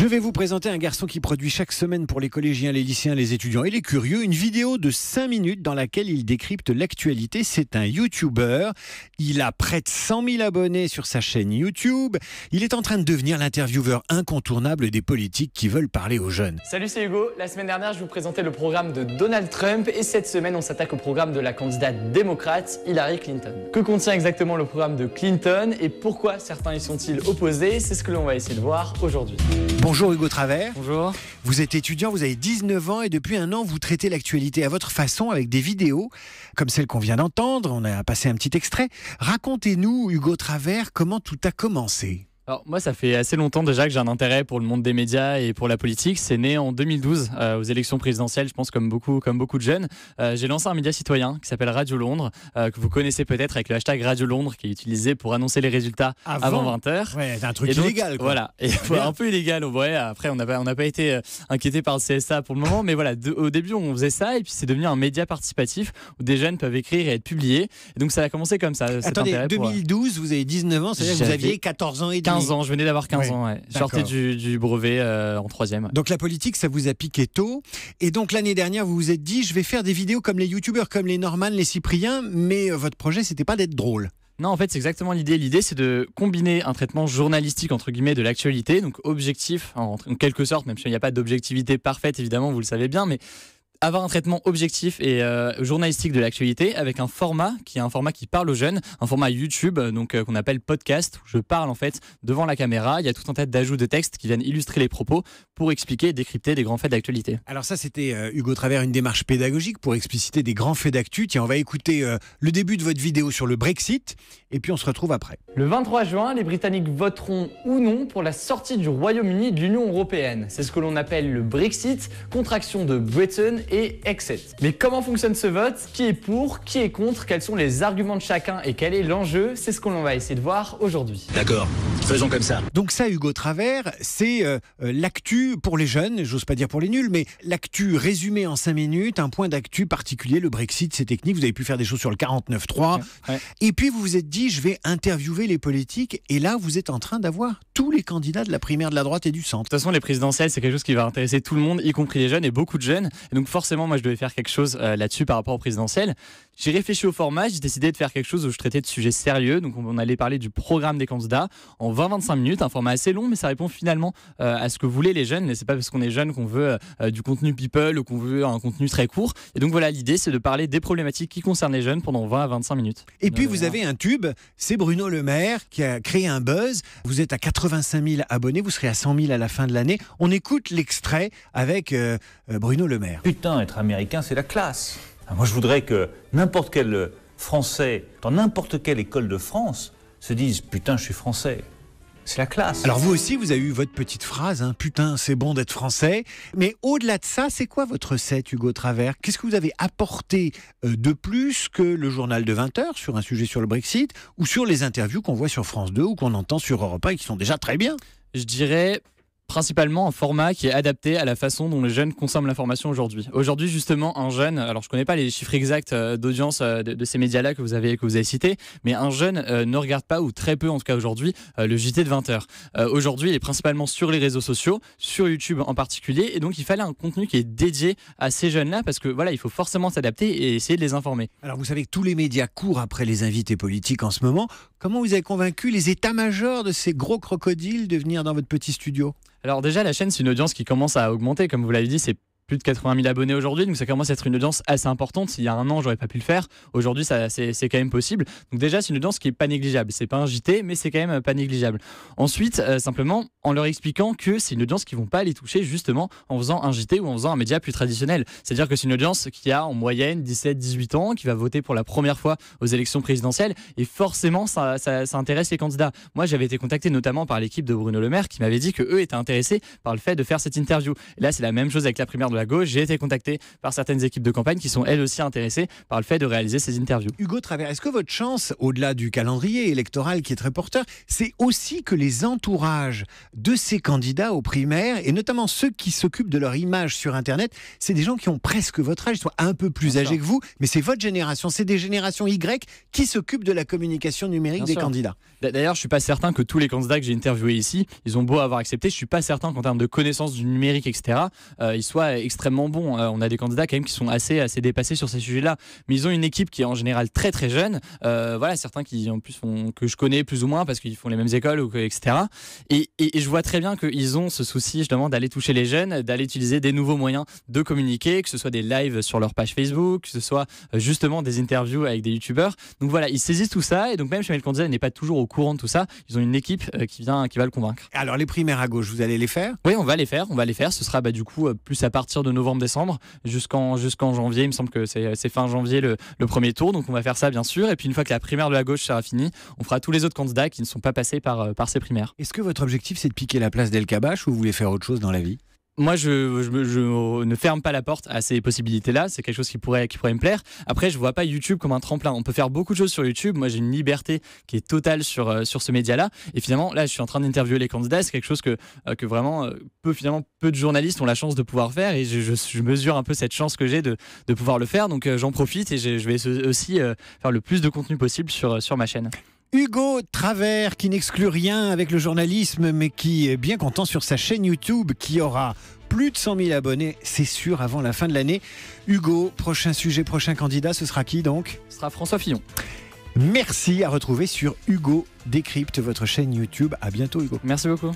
Je vais vous présenter un garçon qui produit chaque semaine pour les collégiens, les lycéens, les étudiants et les curieux une vidéo de 5 minutes dans laquelle il décrypte l'actualité. C'est un YouTuber. Il a près de 100 000 abonnés sur sa chaîne YouTube. Il est en train de devenir l'intervieweur incontournable des politiques qui veulent parler aux jeunes. Salut, c'est Hugo. La semaine dernière, je vous présentais le programme de Donald Trump et cette semaine, on s'attaque au programme de la candidate démocrate Hillary Clinton. Que contient exactement le programme de Clinton et pourquoi certains y sont-ils opposés C'est ce que l'on va essayer de voir aujourd'hui. Bonjour Hugo Travers. Bonjour. Vous êtes étudiant, vous avez 19 ans et depuis un an, vous traitez l'actualité à votre façon avec des vidéos comme celle qu'on vient d'entendre. On a passé un petit extrait. Racontez-nous, Hugo Travers, comment tout a commencé alors moi, ça fait assez longtemps déjà que j'ai un intérêt pour le monde des médias et pour la politique. C'est né en 2012 euh, aux élections présidentielles, je pense comme beaucoup, comme beaucoup de jeunes. Euh, j'ai lancé un média citoyen qui s'appelle Radio Londres, euh, que vous connaissez peut-être avec le hashtag Radio Londres, qui est utilisé pour annoncer les résultats avant, 20h. c'est un truc illégal. Quoi. Voilà, un peu illégal. Ouais, après, on n'a pas, été inquiété par le CSA pour le moment, mais voilà, au début, on faisait ça, et puis c'est devenu un média participatif où des jeunes peuvent écrire et être publiés. donc ça a commencé comme ça. Attendez, 2012, vous avez 19 ans, c'est-à-dire que vous aviez 14 ans et demi. 15 ans, je venais d'avoir 15 ans. Ouais. Sorti du, brevet euh, en troisième. Donc la politique, ça vous a piqué tôt. Et donc l'année dernière, vous vous êtes dit, je vais faire des vidéos comme les youtubeurs, comme les Norman, les Cypriens, mais euh, votre projet, c'était pas d'être drôle. Non, en fait, c'est exactement l'idée. L'idée, c'est de combiner un traitement journalistique, entre guillemets, de l'actualité, donc objectif, en, quelque sorte, même s'il n'y a pas d'objectivité parfaite, évidemment, vous le savez bien, mais avoir un traitement objectif et euh, journalistique de l'actualité avec un format qui est un format qui parle aux jeunes, un format YouTube euh, donc euh, qu'on appelle podcast où je parle en fait devant la caméra. Il y a tout un tas d'ajouts de textes qui viennent illustrer les propos pour expliquer décrypter des grands faits d'actualité. Alors ça c'était Hugo Travers une démarche pédagogique pour expliciter des grands faits d'actu. Tiens, on va écouter le début de votre vidéo sur le Brexit et puis on se retrouve après. Le 23 juin, les Britanniques voteront ou non pour la sortie du Royaume-Uni de l'Union européenne. C'est ce que l'on appelle le Brexit, contraction de Britain et Exit. Mais comment fonctionne ce vote Qui est pour Qui est contre Quels sont les arguments de chacun et quel est l'enjeu C'est ce qu'on va essayer de voir aujourd'hui. D'accord. Faisons comme ça. Donc ça, Hugo Travers, c'est euh, euh, l'actu pour les jeunes, j'ose pas dire pour les nuls, mais l'actu résumée en 5 minutes, un point d'actu particulier, le Brexit, c'est techniques, vous avez pu faire des choses sur le 49-3. Et puis vous vous êtes dit, je vais interviewer les politiques, et là, vous êtes en train d'avoir tous les candidats de la primaire de la droite et du centre. De toute façon, les présidentielles, c'est quelque chose qui va intéresser tout le monde, y compris les jeunes et beaucoup de jeunes. Et donc forcément, moi, je devais faire quelque chose euh, là-dessus par rapport au présidentiel. J'ai réfléchi au format, j'ai décidé de faire quelque chose où je traitais de sujets sérieux. Donc, on allait parler du programme des candidats en 20-25 minutes, un format assez long, mais ça répond finalement euh, à ce que voulaient les jeunes. Et c'est pas parce qu'on est jeune qu'on veut euh, du contenu people ou qu'on veut un contenu très court. Et donc, voilà, l'idée, c'est de parler des problématiques qui concernent les jeunes pendant 20 à 25 minutes. Et puis, euh, vous avez un tube, c'est Bruno Le Maire qui a créé un buzz. Vous êtes à 85 000 abonnés, vous serez à 100 000 à la fin de l'année. On écoute l'extrait avec Bruno Le Maire. Putain, être américain, c'est la classe. Ah, moi, je voudrais que n'importe quel Français, dans n'importe quelle école de France, se dise Putain, je suis Français. C'est la classe. Alors vous aussi, vous avez eu votre petite phrase, hein, putain, c'est bon d'être français. Mais au-delà de ça, c'est quoi votre recette, Hugo Travers Qu'est-ce que vous avez apporté euh, de plus que le journal de 20 h sur un sujet sur le Brexit ou sur les interviews qu'on voit sur France 2 ou qu'on entend sur Europe 1 et qui sont déjà très bien Je dirais principalement un format qui est adapté à la façon dont les jeunes consomment l'information aujourd'hui. Aujourd'hui, justement, un jeune, alors je ne connais pas les chiffres exacts euh, d'audience euh, de, ces médias-là que vous avez que vous avez cités, mais un jeune euh, ne regarde pas ou très peu, en tout cas aujourd'hui, le JT de 20h. aujourd'hui, il est principalement sur les réseaux sociaux, sur YouTube en particulier, et donc il fallait un contenu qui est dédié à ces jeunes-là parce que voilà, il faut forcément s'adapter et essayer de les informer. Alors vous savez que tous les médias courent après les invités politiques en ce moment. Comment vous avez convaincu les états-majors de ces gros crocodiles de venir dans votre petit studio alors déjà, la chaîne, c'est une audience qui commence à augmenter. Comme vous l'avez dit, c'est plus de 80 000 abonnés aujourd'hui, donc ça commence à être une audience assez importante. Il y a un an, j'aurais pas pu le faire. Aujourd'hui, ça c'est quand même possible. Donc déjà, c'est une audience qui est pas négligeable. C'est pas un JT, mais c'est quand même euh, pas négligeable. Ensuite, euh, simplement, en leur expliquant que c'est une audience qui vont pas les toucher justement en faisant un JT ou en faisant un média plus traditionnel. C'est-à-dire que c'est une audience qui a en moyenne 17-18 ans, qui va voter pour la première fois aux élections présidentielles, et forcément, ça, ça, intéresse les candidats. Moi, j'avais été contacté notamment par l'équipe de Bruno Le Maire, qui m'avait dit que eux étaient intéressés par le fait de faire cette interview. là, c'est la même chose avec la primaire de gauche, j'ai été contacté par certaines équipes de campagne qui sont elles aussi intéressées par le fait de réaliser ces interviews. Hugo Travers, est-ce que votre chance, au-delà du calendrier électoral qui est très porteur, c'est aussi que les entourages de ces candidats aux primaires, et notamment ceux qui s'occupent de leur image sur Internet, c'est des gens qui ont presque votre âge, ils sont un peu plus âgés que vous, mais c'est votre génération, c'est des générations Y qui s'occupent de la communication numérique des candidats. D'ailleurs, je suis pas certain que tous les candidats que j'ai interviewés ici, ils ont beau avoir accepté, je suis pas certain qu'en termes de connaissances du numérique, etc., euh, ils soient extrêmement bon. Euh, on a des candidats quand même qui sont assez, assez dépassés sur ces sujets-là, mais ils ont une équipe qui est en général très très jeune. Euh, voilà, certains qui en plus font, que je connais plus ou moins parce qu'ils font les mêmes écoles ou que, etc. Et, je vois très bien qu'ils ont ce souci justement d'aller toucher les jeunes, d'aller utiliser des nouveaux moyens de communiquer, que ce soit des lives sur leur page Facebook, que ce soit euh, justement des interviews avec des youtubeurs. Donc voilà, ils saisissent tout ça et donc même chez le candidat n'est pas toujours au courant de tout ça, ils ont une équipe qui vient, qui va le convaincre. Alors les primaires à gauche, vous allez les faire Oui, on va les faire, on va les faire. Ce sera bah, du coup plus à partir de novembre-décembre jusqu'en jusqu'en janvier. Il me semble que c'est fin janvier le, premier tour. Donc on va faire ça, bien sûr. Et puis une fois que la primaire de la gauche sera finie, on fera tous les autres candidats qui ne sont pas passés par, euh, par ces primaires. Est-ce que votre objectif, c'est de piquer la place d'El Kabash ou vous voulez faire autre chose dans la vie moi, je, ne ferme pas la porte à ces possibilités-là. C'est quelque chose qui pourrait, me plaire. Après, je vois pas YouTube comme un tremplin. On peut faire beaucoup de choses sur YouTube. Moi, j'ai une liberté qui est totale sur, euh, ce média-là. Et finalement, là, je suis en train d'interviewer les candidats. C'est quelque chose que, euh, vraiment euh, peu, de journalistes ont la chance de pouvoir faire. Et je, mesure un peu cette chance que j'ai de, pouvoir le faire. Donc, j'en profite et je, vais aussi faire le plus de contenu possible sur ma chaîne. Hugo Travers, qui n'exclut rien avec le journalisme, mais qui est bien content sur sa chaîne YouTube, qui aura plus de 100 000 abonnés, c'est sûr, avant la fin de l'année. Hugo, prochain sujet, prochain candidat, ce sera qui donc Ce sera François Fillon. Merci à retrouver sur Hugo Décrypte, votre chaîne YouTube. À bientôt, Hugo. Merci beaucoup.